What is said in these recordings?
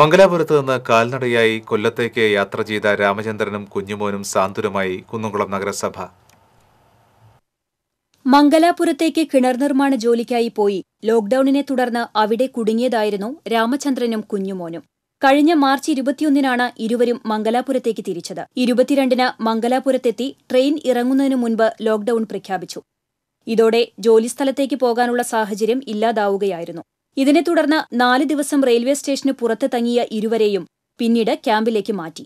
മംഗലാപുരത്ത് നിന്ന് കാൽനടയായി കൊല്ലത്തേക്ക് യാത്ര ചെയ്ത രാമചന്ദ്രനും കുഞ്ഞുമോനും സാന്ത്വനമായി കുന്നംകുളം നഗരസഭ മംഗലാപുരത്തേക്ക് കിണർ നിർമ്മാണ ജോലിക്കായി പോയി ലോക്ഡൌണിനെ തുടർന്ന് അവിടെ കുടുങ്ങിയതായിരുന്നു രാമചന്ദ്രനും കുഞ്ഞുമോനും കഴിഞ്ഞ മാർച്ച് ഇരുപത്തിയൊന്നിനാണ് ഇരുവരും മംഗലാപുരത്തേക്ക് തിരിച്ചത് ഇരുപത്തിരണ്ടിന് മംഗലാപുരത്തെത്തി ട്രെയിൻ ഇറങ്ങുന്നതിനു മുൻപ് ലോക്ഡൌൺ പ്രഖ്യാപിച്ചു ഇതോടെ ജോലിസ്ഥലത്തേക്ക് പോകാനുള്ള സാഹചര്യം ഇല്ലാതാവുകയായിരുന്നു ഇതിനെ തുടർന്ന് നാല് ദിവസം റെയിൽവേ സ്റ്റേഷന് പുറത്ത് തങ്ങിയ ഇരുവരെയും പിന്നീട് ക്യാമ്പിലേക്ക് മാറ്റി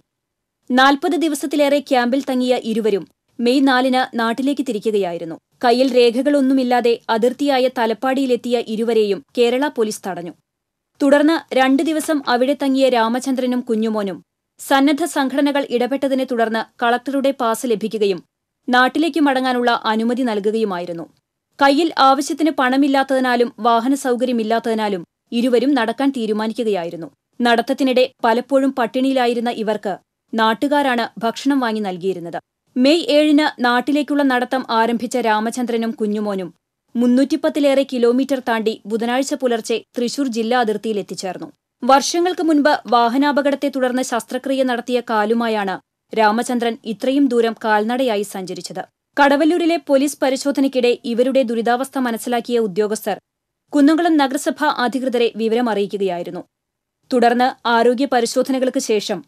നാൽപ്പത് ദിവസത്തിലേറെ ക്യാമ്പിൽ തങ്ങിയ ഇരുവരും മെയ് നാലിന് നാട്ടിലേക്ക് തിരിക്കുകയായിരുന്നു കയ്യിൽ രേഖകളൊന്നുമില്ലാതെ അതിർത്തിയായ തലപ്പാടിയിലെത്തിയ ഇരുവരെയും കേരള പോലീസ് തടഞ്ഞു തുടർന്ന് രണ്ട് ദിവസം അവിടെ തങ്ങിയ രാമചന്ദ്രനും കുഞ്ഞുമോനും സന്നദ്ധ സംഘടനകൾ ഇടപെട്ടതിനെ തുടർന്ന് കളക്ടറുടെ പാസ് ലഭിക്കുകയും നാട്ടിലേക്ക് മടങ്ങാനുള്ള അനുമതി നൽകുകയുമായിരുന്നു കയ്യിൽ ആവശ്യത്തിന് പണമില്ലാത്തതിനാലും വാഹന സൗകര്യമില്ലാത്തതിനാലും ഇരുവരും നടക്കാൻ തീരുമാനിക്കുകയായിരുന്നു നടത്തത്തിനിടെ പലപ്പോഴും പട്ടിണിയിലായിരുന്ന ഇവർക്ക് നാട്ടുകാരാണ് ഭക്ഷണം വാങ്ങി നൽകിയിരുന്നത് മെയ് ഏഴിന് നാട്ടിലേക്കുള്ള നടത്തം ആരംഭിച്ച രാമചന്ദ്രനും കുഞ്ഞുമോനും മുന്നൂറ്റിപ്പത്തിലേറെ കിലോമീറ്റർ താണ്ടി ബുധനാഴ്ച പുലർച്ചെ തൃശൂർ ജില്ലാ അതിർത്തിയിൽ എത്തിച്ചേർന്നു വർഷങ്ങൾക്ക് മുൻപ് വാഹനാപകടത്തെ തുടർന്ന് ശസ്ത്രക്രിയ നടത്തിയ കാലുമായാണ് രാമചന്ദ്രൻ ഇത്രയും ദൂരം കാൽനടയായി സഞ്ചരിച്ചത് കടവല്ലൂരിലെ പോലീസ് പരിശോധനയ്ക്കിടെ ഇവരുടെ ദുരിതാവസ്ഥ മനസ്സിലാക്കിയ ഉദ്യോഗസ്ഥർ കുന്നംകുളം നഗരസഭ അധികൃതരെ വിവരമറിയിക്കുകയായിരുന്നു തുടർന്ന് ആരോഗ്യ പരിശോധനകൾക്ക് ശേഷം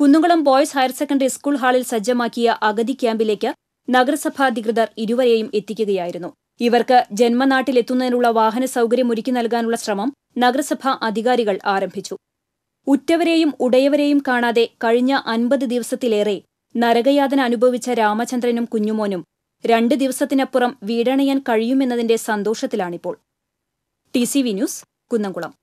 Kunnamkulam boys higher secondary school ഹാളിൽ സജ്ജമാക്കിയ അഗതി ക്യാമ്പിലേക്ക് നഗരസഭാ അധികൃതർ ഇരുവരെയും എത്തിക്കുകയായിരുന്നു ഇവർക്ക് ജന്മനാട്ടിലെത്തുന്നതിനുള്ള വാഹന സൗകര്യം ഒരുക്കി നൽകാനുള്ള ശ്രമം നഗരസഭാ അധികാരികൾ ആരംഭിച്ചു ഉറ്റവരെയും ഉടയവരെയും കാണാതെ കഴിഞ്ഞ അൻപത് ദിവസത്തിലേറെ നരകയാതന അനുഭവിച്ച രാമചന്ദ്രനും കുഞ്ഞുമോനും രണ്ട് ദിവസത്തിനപ്പുറം വീടണയാൻ കഴിയുമെന്നതിന്റെ സന്തോഷത്തിലാണിപ്പോൾ T C V news Kunnamkulam